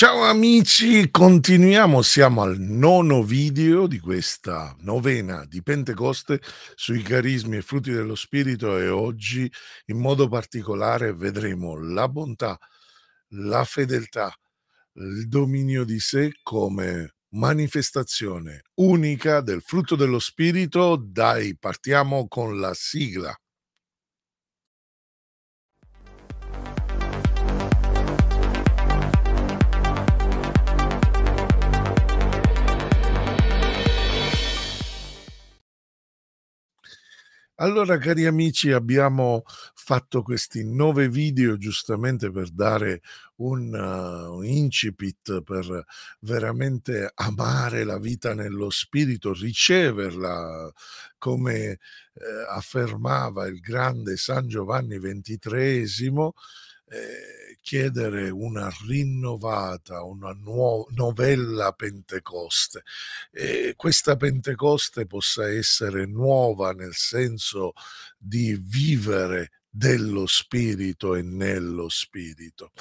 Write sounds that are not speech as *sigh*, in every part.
Ciao amici, continuiamo, siamo al nono video di questa novena di Pentecoste sui carismi e frutti dello Spirito e oggi in modo particolare vedremo la bontà, la fedeltà, il dominio di sé come manifestazione unica del frutto dello Spirito. Dai, partiamo con la sigla. Allora, cari amici, abbiamo fatto questi nove video giustamente per dare un, uh, un, incipit per veramente amare la vita nello spirito, riceverla come eh, affermava il grande San Giovanni XXIII. Eh, chiedere una rinnovata, una nuova, novella Pentecoste. E questa Pentecoste possa essere nuova nel senso di vivere dello spirito e nello spirito.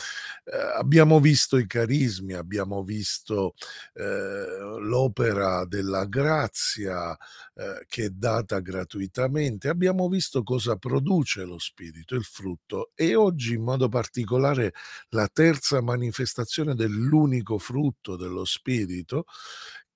Eh, abbiamo visto i carismi, abbiamo visto eh, l'opera della grazia eh, che è data gratuitamente, abbiamo visto cosa produce lo spirito, il frutto e oggi in modo particolare la terza manifestazione dell'unico frutto dello spirito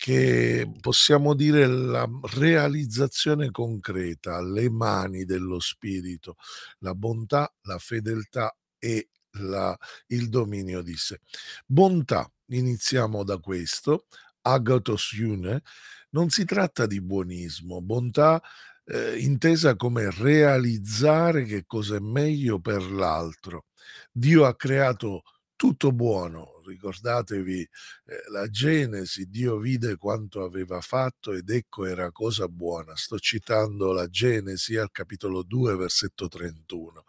che possiamo dire la realizzazione concreta, le mani dello spirito, la bontà, la fedeltà e la, il dominio di sé. Bontà, iniziamo da questo, agatos iune, non si tratta di buonismo, bontà eh, intesa come realizzare che cosa è meglio per l'altro. Dio ha creato tutto buono. Ricordatevi eh, la Genesi, Dio vide quanto aveva fatto ed ecco era cosa buona. Sto citando la Genesi al capitolo 2, versetto 31.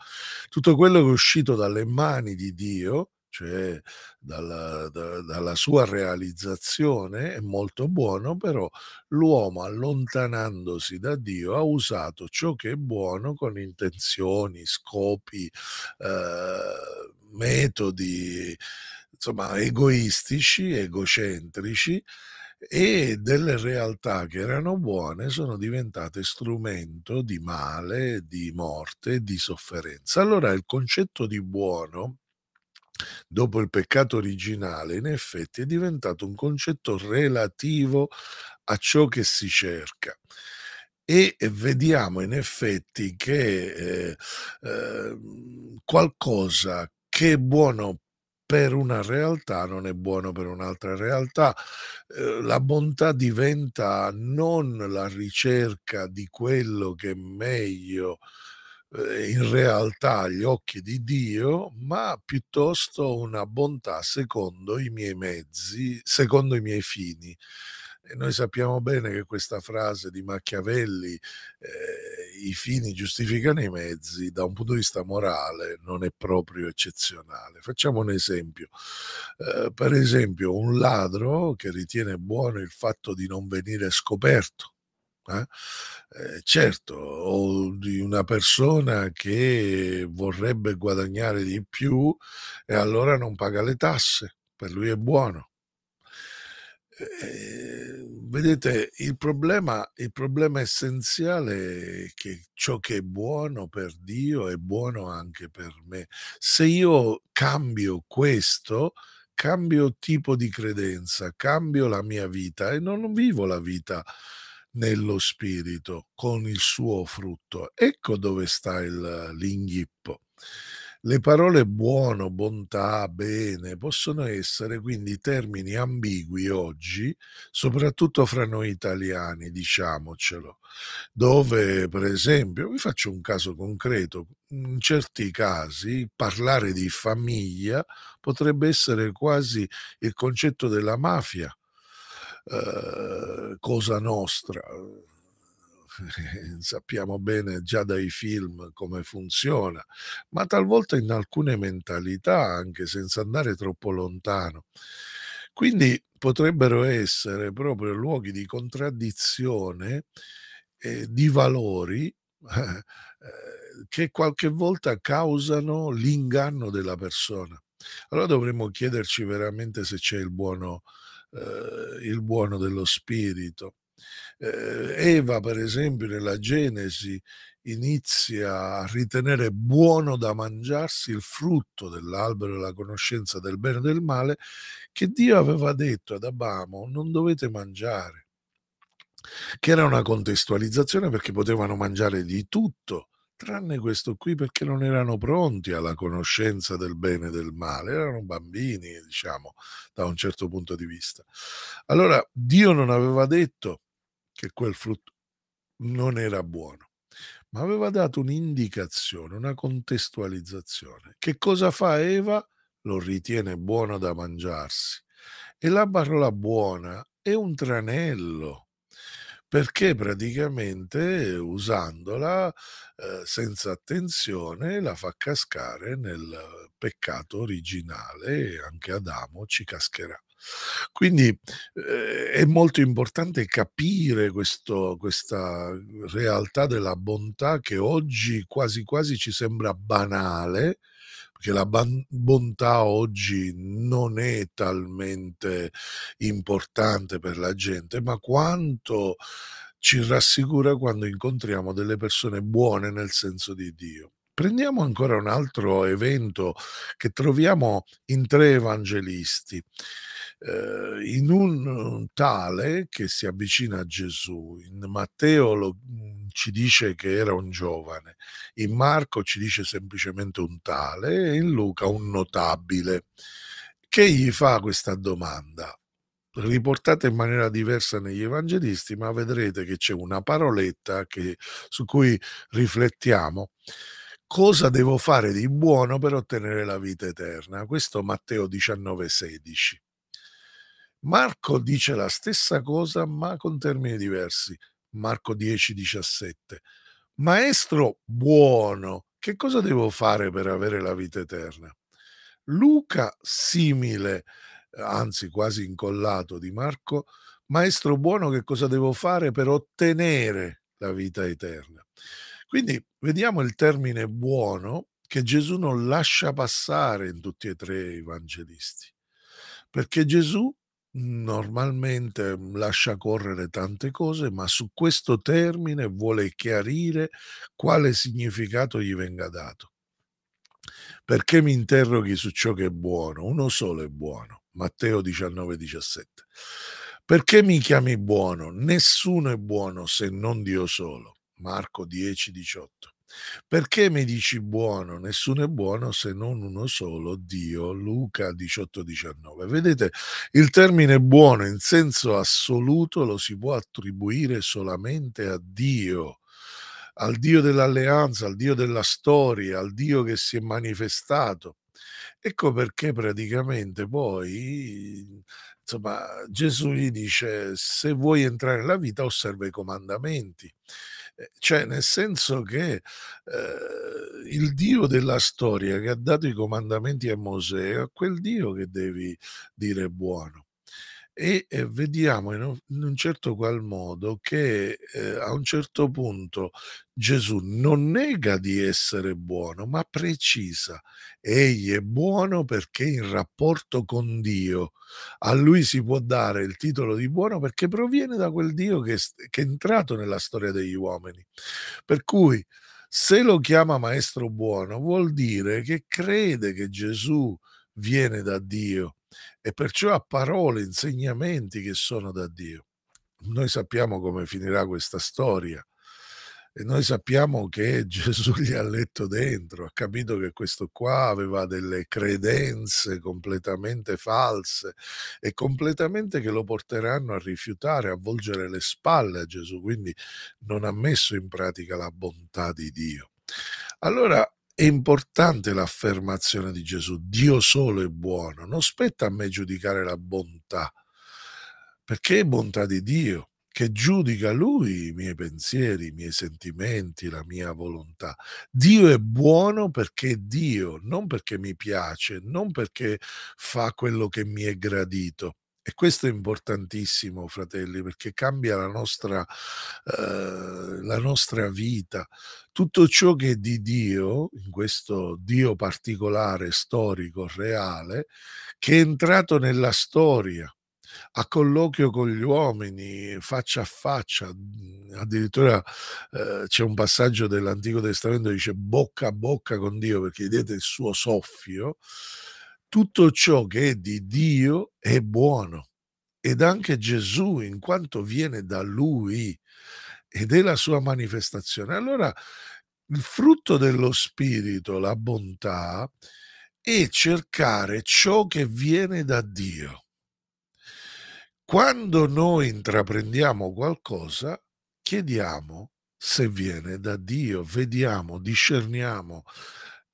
Tutto quello che è uscito dalle mani di Dio, cioè dalla, da, dalla, sua realizzazione, è molto buono, però l'uomo allontanandosi da Dio ha usato ciò che è buono con intenzioni, scopi, eh, metodi insomma, egoistici, egocentrici e delle realtà che erano buone sono diventate strumento di male, di morte, di sofferenza. Allora il concetto di buono, dopo il peccato originale, in effetti è diventato un concetto relativo a ciò che si cerca e vediamo in effetti che eh, eh, qualcosa che è buono per una realtà non è buono per un'altra realtà. Ehm, la bontà diventa non la ricerca di quello che è meglio eh, in realtà agli occhi di Dio, ma piuttosto una bontà secondo i miei mezzi, secondo i miei fini. E noi sappiamo bene che questa frase di Machiavelli, eh, i fini giustificano i mezzi, da un punto di vista morale non è proprio eccezionale. Facciamo un esempio. Eh, per esempio, un ladro che ritiene buono il fatto di non venire scoperto. Eh? Eh, certo, o di una persona che vorrebbe guadagnare di più e allora non paga le tasse, per lui è buono. Eh, vedete, il problema, il problema, essenziale è che ciò che è buono per Dio è buono anche per me. Se io cambio questo, cambio tipo di credenza, cambio la mia vita e non vivo la vita nello spirito con il suo frutto. Ecco dove sta il, l'inghippo. Le parole buono, bontà, bene possono essere quindi termini ambigui oggi, soprattutto fra noi italiani, diciamocelo, dove per esempio, vi faccio un caso concreto, in certi casi parlare di famiglia potrebbe essere quasi il concetto della mafia, eh, cosa nostra *laughs* sappiamo bene già dai film come funziona, ma talvolta in alcune mentalità, anche senza andare troppo lontano. Quindi potrebbero essere proprio luoghi di contraddizione eh, di valori *laughs* eh, che qualche volta causano l'inganno della persona. Allora dovremmo chiederci veramente se c'è il buono, eh, il buono dello spirito eh, Eva, per esempio, nella Genesi inizia a ritenere buono da mangiarsi il frutto dell'albero della conoscenza del bene e del male, che Dio aveva detto ad Abamo non dovete mangiare, che era una contestualizzazione perché potevano mangiare di tutto, tranne questo qui perché non erano pronti alla conoscenza del bene e del male, erano bambini, diciamo, da un certo punto di vista. Allora Dio non aveva detto che quel frutto non era buono, ma aveva dato un'indicazione, una contestualizzazione. Che cosa fa Eva? Lo ritiene buono da mangiarsi. E la parola buona è un tranello, perché praticamente usandola eh, senza attenzione la fa cascare nel peccato originale e anche Adamo ci cascherà. Quindi eh, è molto importante capire questo, questa realtà della bontà che oggi quasi quasi ci sembra banale, perché la bontà oggi non è talmente importante per la gente, ma quanto ci rassicura quando incontriamo delle persone buone nel senso di Dio. Prendiamo ancora un altro evento che troviamo in tre evangelisti eh, in un eh, tale che si avvicina a Gesù. In Matteo lo, mm, ci dice che era un giovane, in Marco ci dice semplicemente un tale e in Luca un notabile che gli fa questa domanda riportata in maniera diversa negli evangelisti, ma vedrete che c'è una paroletta che, su cui riflettiamo. Cosa devo fare di buono per ottenere la vita eterna? Questo Matteo 19, 16. Marco dice la stessa cosa ma con termini diversi. Marco 10, 17. Maestro buono, che cosa devo fare per avere la vita eterna? Luca, simile, anzi quasi incollato di Marco, Maestro buono, che cosa devo fare per ottenere la vita eterna? Quindi vediamo il termine buono che Gesù non lascia passare in tutti e tre i Vangelisti. perché Gesù normalmente mm, lascia correre tante cose, ma su questo termine vuole chiarire quale significato gli venga dato. Perché mi interroghi su ciò che è buono? Uno solo è buono. Matteo 19, Perché mi chiami buono? Nessuno è buono se non Dio solo. Marco 10, 18. Perché mi dici buono? Nessuno è buono se non uno solo, Dio. Luca 18-19. Vedete, il termine buono in senso assoluto lo si può attribuire solamente a Dio al Dio dell'alleanza, al Dio della storia, al Dio che si è manifestato. Ecco perché praticamente poi, insomma, Gesù gli dice, se vuoi entrare nella vita, osserva i comandamenti. Eh, cioè nel senso che eh, il Dio della storia che ha dato i comandamenti a Mosè è quel Dio che devi dire buono e vediamo in un, in un certo qual modo che eh, a un certo punto Gesù non nega di essere buono, ma precisa, egli è buono perché in rapporto con Dio, a lui si può dare il titolo di buono perché proviene da quel Dio che, che è entrato nella storia degli uomini. Per cui se lo chiama maestro buono vuol dire che crede che Gesù viene da Dio e perciò ha parole, insegnamenti che sono da Dio. Noi sappiamo come finirà questa storia e noi sappiamo che *laughs* Gesù gli ha letto dentro, ha capito che questo qua aveva delle credenze completamente false e completamente che lo porteranno a rifiutare, a volgere le spalle a Gesù, quindi non ha messo in pratica la bontà di Dio. Allora è importante l'affermazione di Gesù, Dio solo è buono, non spetta a me giudicare la bontà, perché è bontà di Dio che giudica lui i miei pensieri, i miei sentimenti, la mia volontà. Dio è buono perché è Dio, non perché mi piace, non perché fa quello che mi è gradito. E questo è importantissimo, fratelli, perché cambia la nostra, eh, la nostra vita. Tutto ciò che è di Dio, in questo Dio particolare, storico, reale, che è entrato nella storia, a colloquio con gli uomini, faccia a faccia. Mm, addirittura eh, c'è un passaggio dell'Antico Testamento che dice bocca a bocca con Dio perché vedete il suo soffio tutto ciò che è di Dio è buono ed anche Gesù in quanto viene da lui ed è la sua manifestazione. Allora il frutto dello spirito, la bontà, è cercare ciò che viene da Dio. Quando noi intraprendiamo qualcosa, chiediamo se viene da Dio, vediamo, discerniamo.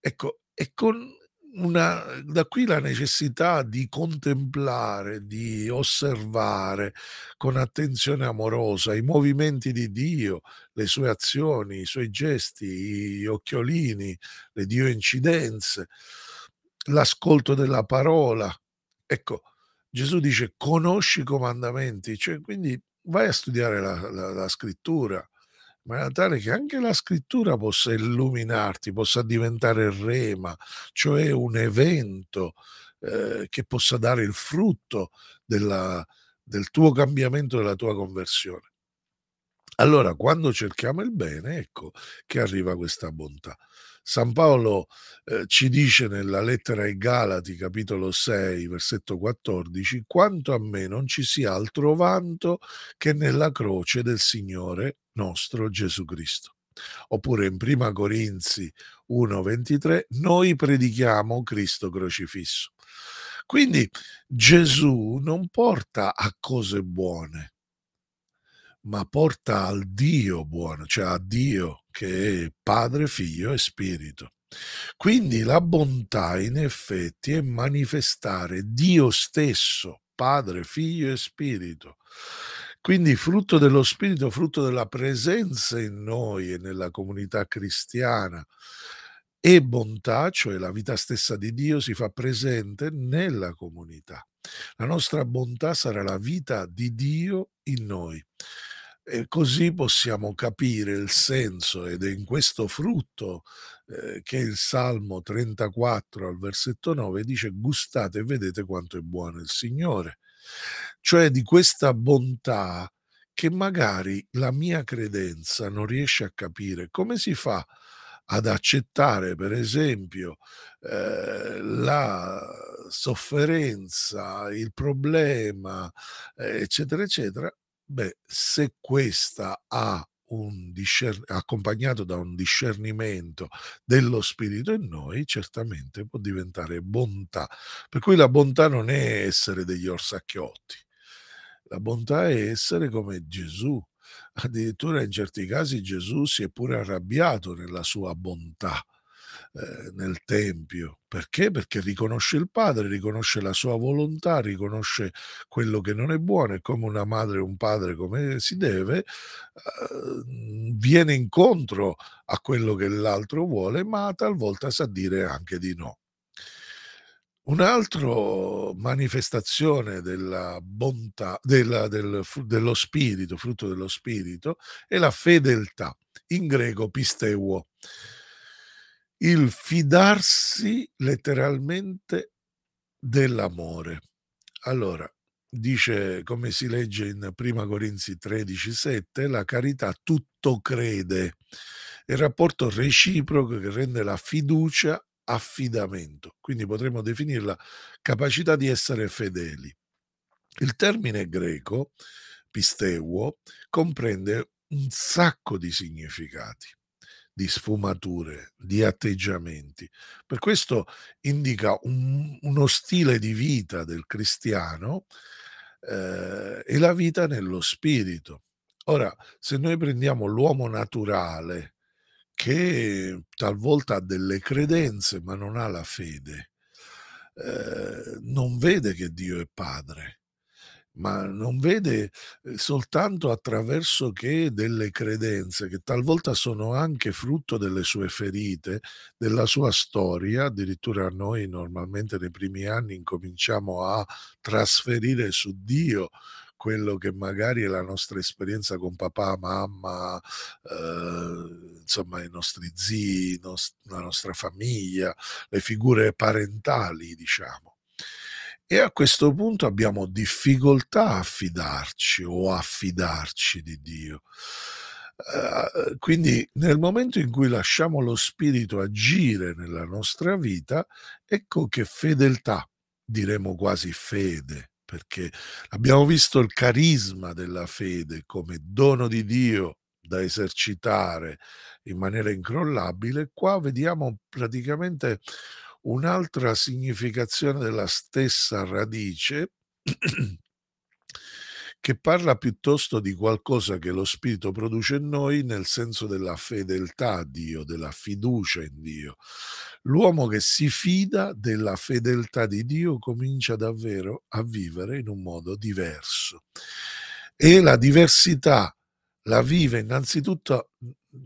Ecco, e con una, da qui la necessità di contemplare, di osservare con attenzione amorosa i movimenti di Dio, le sue azioni, i suoi gesti, gli occhiolini, le Dio incidenze, l'ascolto della parola. Ecco, Gesù dice conosci i comandamenti, cioè quindi vai a studiare la, la, la scrittura, ma in realtà che anche la scrittura possa illuminarti, possa diventare rema, cioè un evento eh, che possa dare il frutto della, del tuo cambiamento, della tua conversione. Allora, quando cerchiamo il bene, ecco che arriva questa bontà. San Paolo eh, ci dice nella lettera ai Galati, capitolo 6, versetto 14, quanto a me non ci sia altro vanto che nella croce del Signore nostro Gesù Cristo. Oppure in 1 Corinzi 1:23, noi predichiamo Cristo crocifisso. Quindi Gesù non porta a cose buone, ma porta al Dio buono, cioè a Dio che è Padre, Figlio e Spirito. Quindi la bontà in effetti è manifestare Dio stesso, Padre, Figlio e Spirito. Quindi frutto dello Spirito, frutto della presenza in noi e nella comunità cristiana e bontà, cioè la vita stessa di Dio, si fa presente nella comunità. La nostra bontà sarà la vita di Dio in noi. E così possiamo capire il senso ed è in questo frutto eh, che il Salmo 34 al versetto 9 dice gustate e vedete quanto è buono il Signore, cioè di questa bontà che magari la mia credenza non riesce a capire. Come si fa ad accettare, per esempio, eh, la sofferenza, il problema, eh, eccetera, eccetera, Beh, se questa ha un discern- accompagnato da un discernimento dello spirito in noi, certamente può diventare bontà. Per cui la bontà non è essere degli orsacchiotti, la bontà è essere come Gesù. Addirittura in certi casi Gesù si è pure arrabbiato nella sua bontà eh, nel Tempio. Perché? Perché riconosce il padre, riconosce la sua volontà, riconosce quello che non è buono e come una madre e un padre, come si deve, eh, viene incontro a quello che l'altro vuole, ma talvolta sa dire anche di no. Un'altra manifestazione della bontà, della, del, dello spirito, frutto dello spirito, è la fedeltà, in greco pisteuo il fidarsi letteralmente dell'amore. Allora, dice come si legge in Prima Corinzi 13, 7, la carità tutto crede, il rapporto reciproco che rende la fiducia affidamento, quindi potremmo definirla capacità di essere fedeli. Il termine greco, pisteuo, comprende un sacco di significati di sfumature, di atteggiamenti. Per questo indica un, uno stile di vita del cristiano eh, e la vita nello spirito. Ora, se noi prendiamo l'uomo naturale, che talvolta ha delle credenze ma non ha la fede, eh, non vede che Dio è padre ma non vede eh, soltanto attraverso che delle credenze che talvolta sono anche frutto delle sue ferite, della sua storia, addirittura noi normalmente nei primi anni incominciamo a trasferire su Dio quello che magari è la nostra esperienza con papà, mamma, eh, insomma i nostri zii, nost- la nostra famiglia, le figure parentali, diciamo. E a questo punto abbiamo difficoltà a fidarci o a fidarci di Dio. Uh, quindi nel momento in cui lasciamo lo Spirito agire nella nostra vita, ecco che fedeltà, diremo quasi fede, perché abbiamo visto il carisma della fede come dono di Dio da esercitare in maniera incrollabile, qua vediamo praticamente un'altra significazione della stessa radice che parla piuttosto di qualcosa che lo Spirito produce in noi nel senso della fedeltà a Dio, della fiducia in Dio. L'uomo che si fida della fedeltà di Dio comincia davvero a vivere in un modo diverso. E la diversità la vive innanzitutto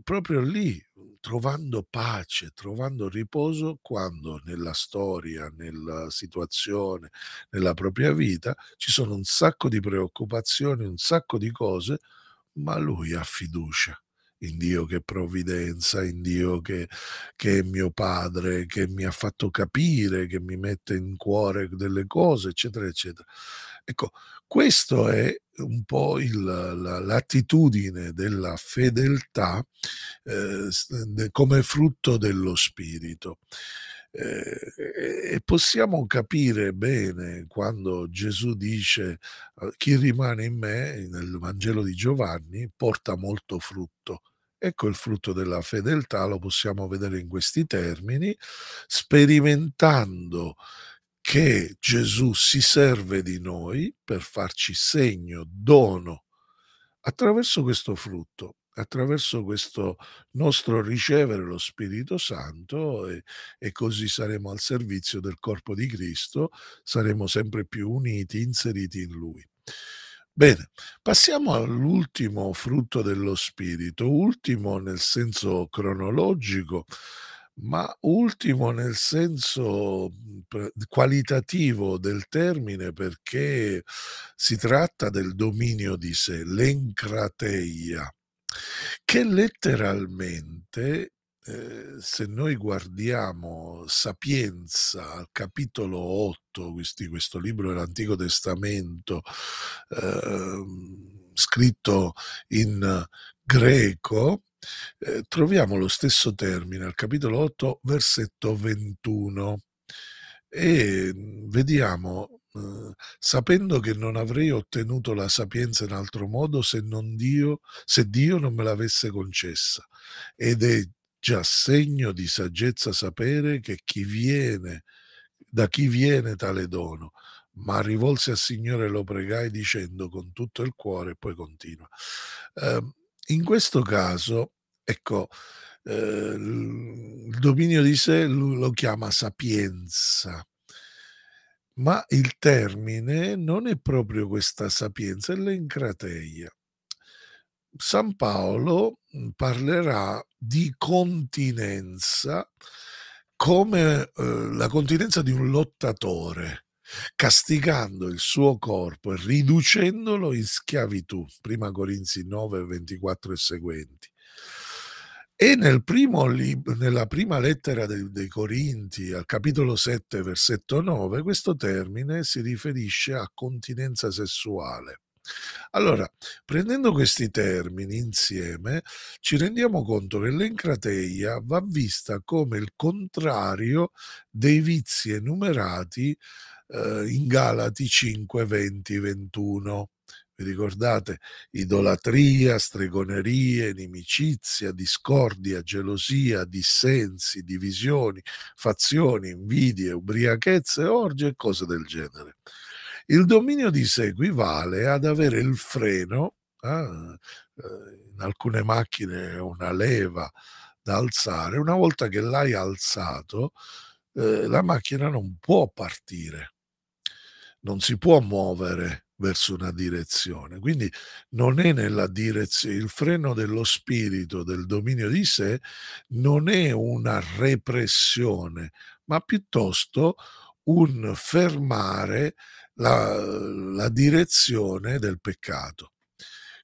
proprio lì, trovando pace, trovando riposo quando nella storia, nella situazione, nella propria vita ci sono un sacco di preoccupazioni, un sacco di cose, ma lui ha fiducia in Dio che è provvidenza, in Dio che, che, è mio padre, che mi ha fatto capire, che mi mette in cuore delle cose, eccetera, eccetera. Ecco, questo è un po' il, la, l'attitudine della fedeltà eh, come frutto dello spirito. Eh, e possiamo capire bene quando Gesù dice ah, chi rimane in me, nel Vangelo di Giovanni, porta molto frutto. Ecco il frutto della fedeltà, lo possiamo vedere in questi termini, sperimentando che Gesù si serve di noi per farci segno, dono, attraverso questo frutto, attraverso questo nostro ricevere lo Spirito Santo e, e, così saremo al servizio del corpo di Cristo, saremo sempre più uniti, inseriti in Lui. Bene, passiamo all'ultimo frutto dello Spirito, ultimo nel senso cronologico, ma ultimo nel senso mhmm, qualitativo del termine perché si tratta del dominio di sé, l'encrateia, che letteralmente, eh, se noi guardiamo Sapienza al capitolo 8, questi, questo libro dell'Antico Testamento, eh, scritto in greco, eh, troviamo lo stesso termine al capitolo 8, versetto 21 e mhmm, vediamo eh, sapendo che non avrei ottenuto la sapienza in altro modo se, Dio, se Dio non me l'avesse concessa ed è già segno di saggezza sapere che chi viene da chi viene tale dono ma rivolse al Signore e lo pregai dicendo con tutto il cuore e poi continua eh, in questo caso, ecco, eh, il dominio di sé lo chiama sapienza, ma il termine non è proprio questa sapienza, è l'encrateia. San Paolo mm, parlerà di continenza come eh, la continenza di un lottatore castigando il suo corpo e riducendolo in schiavitù. Prima Corinzi 9, 24 e seguenti. E nel lib- nella prima lettera dei, dei Corinti, al capitolo 7, versetto 9, questo termine si riferisce a continenza sessuale. Allora, prendendo questi termini insieme, ci rendiamo conto che l'encrateia va vista come il contrario dei vizi enumerati eh, in Galati 5, 20, 21. Vi ricordate? Idolatria, stregonerie, inimicizia, discordia, gelosia, dissensi, divisioni, fazioni, invidie, ubriachezze, orge e cose del genere. Il dominio di sé equivale ad avere il freno, eh, eh in alcune macchine una leva da alzare, una volta che l'hai alzato eh, la macchina non può partire non si può muovere verso una direzione. Quindi non è nella direzione, il freno dello spirito, del dominio di sé, non è una repressione, ma piuttosto un fermare la, la direzione del peccato.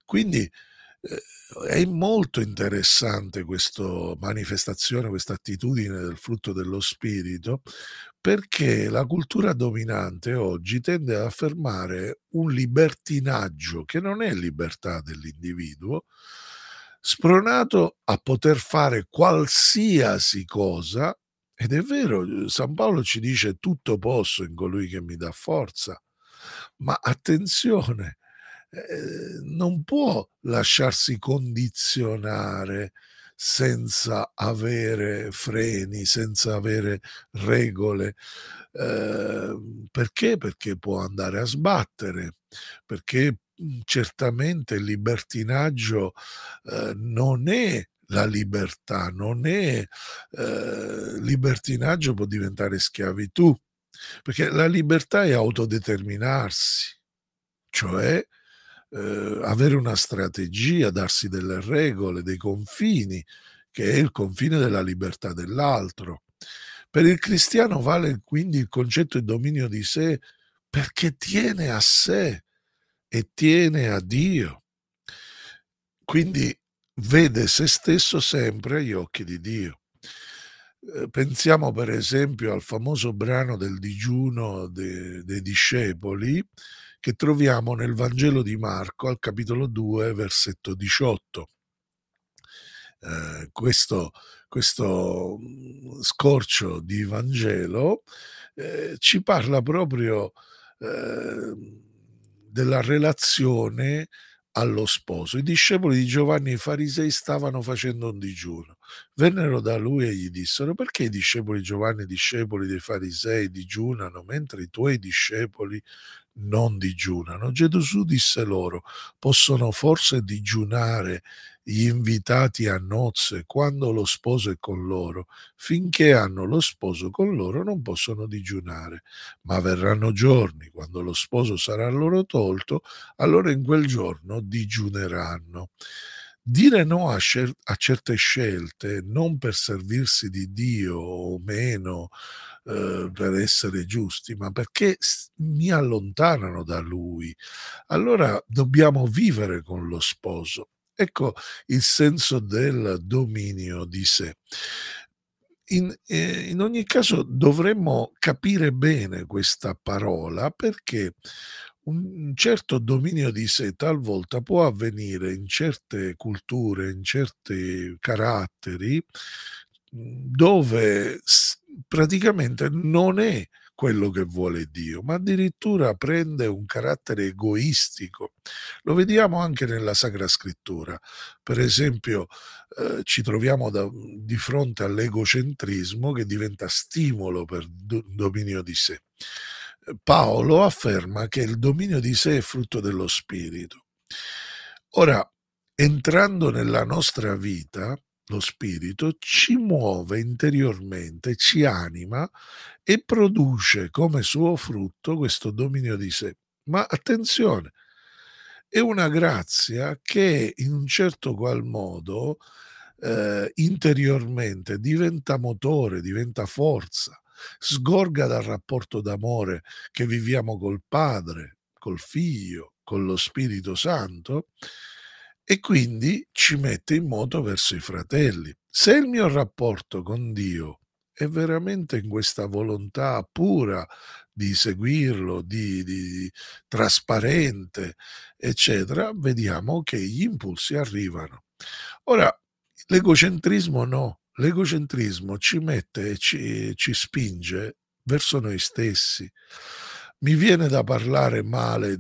Quindi eh, è molto interessante questa manifestazione, questa attitudine del frutto dello spirito, perché la cultura dominante oggi tende ad affermare un libertinaggio che non è libertà dell'individuo, spronato a poter fare qualsiasi cosa, ed è vero, San Paolo ci dice tutto posso in colui che mi dà forza, ma attenzione, eh, non può lasciarsi condizionare senza avere freni, senza avere regole. Eh, perché? Perché può andare a sbattere, perché mhmm, certamente il libertinaggio eh, non è la libertà, non è eh, libertinaggio può diventare schiavitù, perché la libertà è autodeterminarsi, cioè eh, avere una strategia, darsi delle regole, dei confini, che è il confine della libertà dell'altro. Per il cristiano vale quindi il concetto di dominio di sé perché tiene a sé e tiene a Dio. Quindi vede se stesso sempre agli occhi di Dio. Eh, pensiamo per esempio al famoso brano del digiuno de, dei discepoli che troviamo nel Vangelo di Marco al capitolo 2, versetto 18. Eh, questo, questo, mm, scorcio di Vangelo eh, ci parla proprio eh, della relazione allo sposo. I discepoli di Giovanni e i farisei stavano facendo un digiuno. Vennero da lui e gli dissero: Perché i discepoli di Giovanni, i discepoli dei farisei, digiunano mentre i tuoi discepoli non digiunano. Gesù disse loro, possono forse digiunare gli invitati a nozze quando lo sposo è con loro, finché hanno lo sposo con loro non possono digiunare, ma verranno giorni quando lo sposo sarà loro tolto, allora in quel giorno digiuneranno. Dire no a, scer- a certe scelte, non per servirsi di Dio o meno, eh, per essere giusti, ma perché mi allontanano da lui. Allora dobbiamo vivere con lo sposo. Ecco il senso del dominio di sé. In, eh, in, ogni caso dovremmo capire bene questa parola perché un certo dominio di sé talvolta può avvenire in certe culture, in certi caratteri, mhmm, dove praticamente non è quello che vuole Dio, ma addirittura prende un carattere egoistico. Lo vediamo anche nella Sacra Scrittura. Per esempio, eh, ci troviamo da, di fronte all'egocentrismo che diventa stimolo per do, dominio di sé. Paolo afferma che il dominio di sé è frutto dello spirito. Ora, entrando nella nostra vita, lo spirito ci muove interiormente, ci anima e produce come suo frutto questo dominio di sé. Ma attenzione, è una grazia che in un certo qual modo eh, interiormente diventa motore, diventa forza sgorga dal rapporto d'amore che viviamo col Padre, col Figlio, con lo Spirito Santo e quindi ci mette in moto verso i fratelli. Se il mio rapporto con Dio è veramente in questa volontà pura di seguirlo, di, di, di trasparente, eccetera, vediamo che gli impulsi arrivano. Ora, l'egocentrismo no, l'egocentrismo ci mette e ci, ci spinge verso noi stessi. Mi viene da parlare male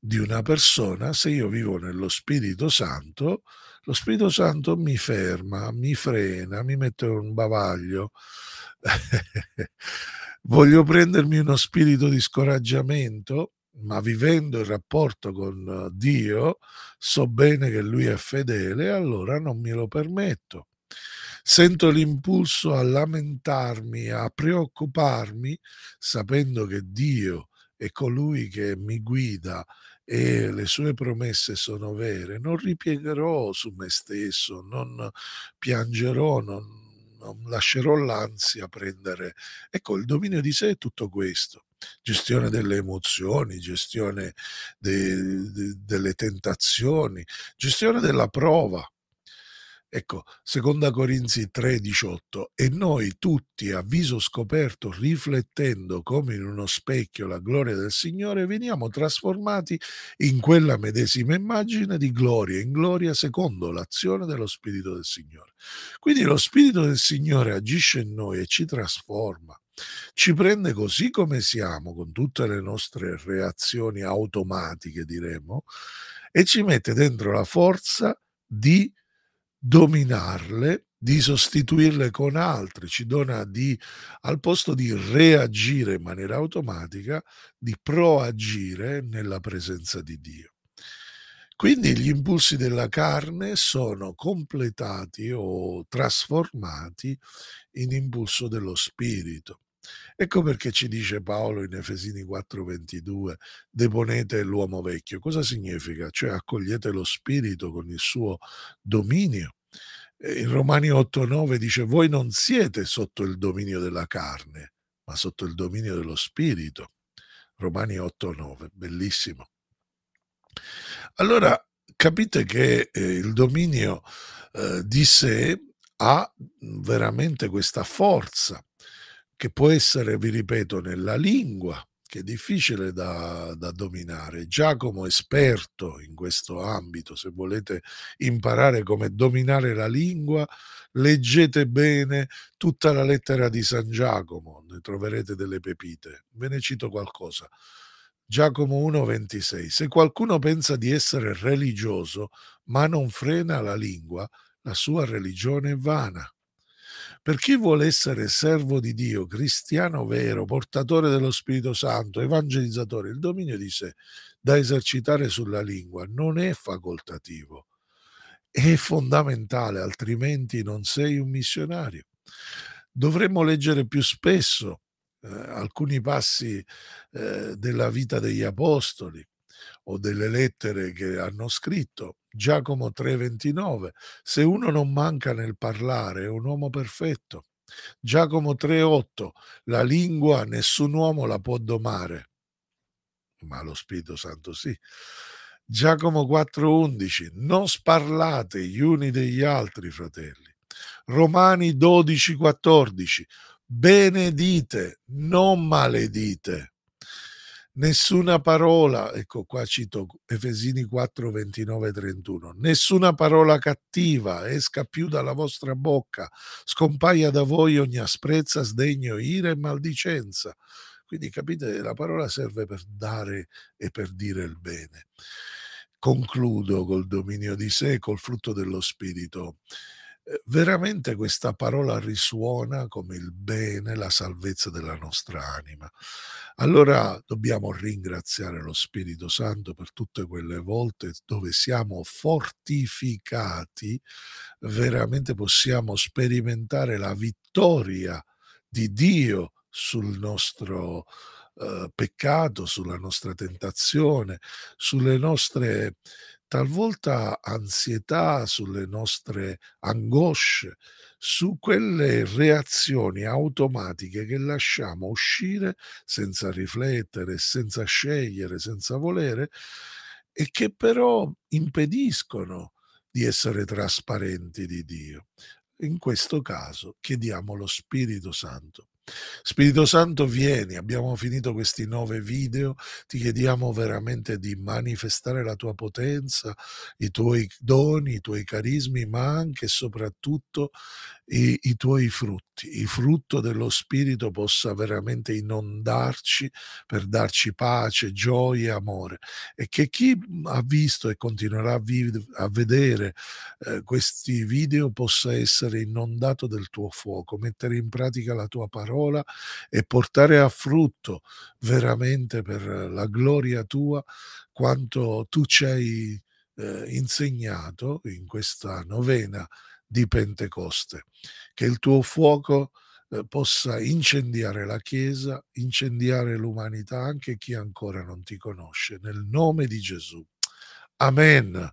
di una persona, se io vivo nello Spirito Santo, lo Spirito Santo mi ferma, mi frena, mi mette un bavaglio. *laughs* Voglio prendermi uno spirito di scoraggiamento, ma vivendo il rapporto con Dio, so bene che Lui è fedele, allora non me lo permetto. Sento l'impulso a lamentarmi, a preoccuparmi, sapendo che Dio è colui che mi guida e le sue promesse sono vere. Non ripiegherò su me stesso, non piangerò, non, non lascerò l'ansia prendere. Ecco, il dominio di sé è tutto questo. Gestione delle emozioni, gestione de, de, delle tentazioni, gestione della prova. Ecco, seconda Corinzi 3, 18. e noi tutti a viso scoperto riflettendo come in uno specchio la gloria del Signore veniamo trasformati in quella medesima immagine di gloria in gloria secondo l'azione dello Spirito del Signore. Quindi lo Spirito del Signore agisce in noi e ci trasforma. Ci prende così come siamo, con tutte le nostre reazioni automatiche, diremmo, e ci mette dentro la forza di dominarle, di sostituirle con altre, ci dona di, al posto di reagire in maniera automatica, di proagire nella presenza di Dio. Quindi gli impulsi della carne sono completati o trasformati in impulso dello spirito. Ecco perché ci dice Paolo in Efesini 4:22, deponete l'uomo vecchio. Cosa significa? Cioè accogliete lo spirito con il suo dominio. In Romani 8:9 dice, voi non siete sotto il dominio della carne, ma sotto il dominio dello spirito. Romani 8:9, bellissimo. Allora capite che eh, il dominio eh, di sé ha veramente questa forza che può essere, vi ripeto, nella lingua, che è difficile da, da, dominare. Giacomo, esperto in questo ambito, se volete imparare come dominare la lingua, leggete bene tutta la lettera di San Giacomo, ne troverete delle pepite. Ve ne cito qualcosa. Giacomo 1,26. Se qualcuno pensa di essere religioso, ma non frena la lingua, la sua religione è vana. Per chi vuole essere servo di Dio, cristiano vero, portatore dello Spirito Santo, evangelizzatore, il dominio di sé da esercitare sulla lingua non è facoltativo, è fondamentale, altrimenti non sei un missionario. Dovremmo leggere più spesso eh, alcuni passi eh, della vita degli apostoli o delle lettere che hanno scritto Giacomo 3:29, se uno non manca nel parlare è un uomo perfetto. Giacomo 3:8, la lingua nessun uomo la può domare, ma lo Spirito Santo sì. Giacomo 4:11, non sparlate gli uni degli altri, fratelli. Romani 12:14, benedite, non maledite. Nessuna parola, ecco qua cito Efesini 4, 29, 31, nessuna parola cattiva esca più dalla vostra bocca, scompaia da voi ogni asprezza, sdegno, ira e maldicenza. Quindi capite, la parola serve per dare e per dire il bene. Concludo col dominio di sé, col frutto dello Spirito. Eh, veramente questa parola risuona come il bene, la salvezza della nostra anima. Allora dobbiamo ringraziare lo Spirito Santo per tutte quelle volte dove siamo fortificati, veramente possiamo sperimentare la vittoria di Dio sul nostro eh, peccato, sulla nostra tentazione, sulle nostre talvolta ansietà, sulle nostre angosce, su quelle reazioni automatiche che lasciamo uscire senza riflettere, senza scegliere, senza volere e che però impediscono di essere trasparenti di Dio. In questo caso chiediamo lo Spirito Santo Spirito Santo, vieni, abbiamo finito questi nove video, ti chiediamo veramente di manifestare la tua potenza, i tuoi doni, i tuoi carismi, ma anche e soprattutto i, i tuoi frutti. Il frutto dello Spirito possa veramente inondarci per darci pace, gioia e amore. E che chi ha visto e continuerà a, viv- a vedere eh, questi video possa essere inondato del tuo fuoco, mettere in pratica la tua parola parola e portare a frutto veramente per la gloria tua quanto tu ci hai eh, insegnato in questa novena di Pentecoste. Che il tuo fuoco eh, possa incendiare la Chiesa, incendiare l'umanità, anche chi ancora non ti conosce, nel nome di Gesù. Amen.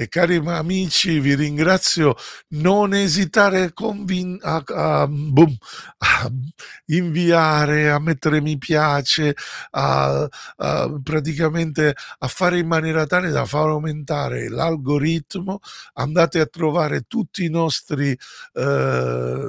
E cari amici, vi ringrazio. Non esitare convin- a, a, boom, a, inviare, a mettere mi piace, a, a, praticamente a fare in maniera tale da far aumentare l'algoritmo. Andate a trovare tutti i nostri... Eh,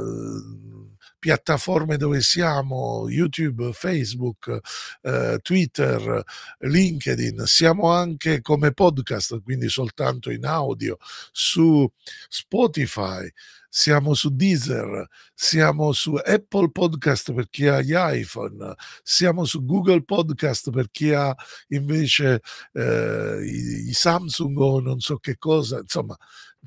piattaforme dove siamo, YouTube, Facebook, eh, Twitter, LinkedIn, siamo anche come podcast, quindi soltanto in audio, su Spotify, siamo su Deezer, siamo su Apple Podcast per chi ha gli iPhone, siamo su Google Podcast per chi ha invece eh, i, i Samsung o non so che cosa, insomma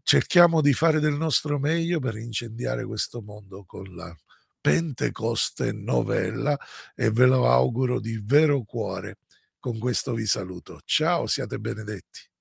cerchiamo di fare del nostro meglio per incendiare questo mondo con la Pentecoste novella e ve lo auguro di vero cuore. Con questo vi saluto. Ciao, siate benedetti.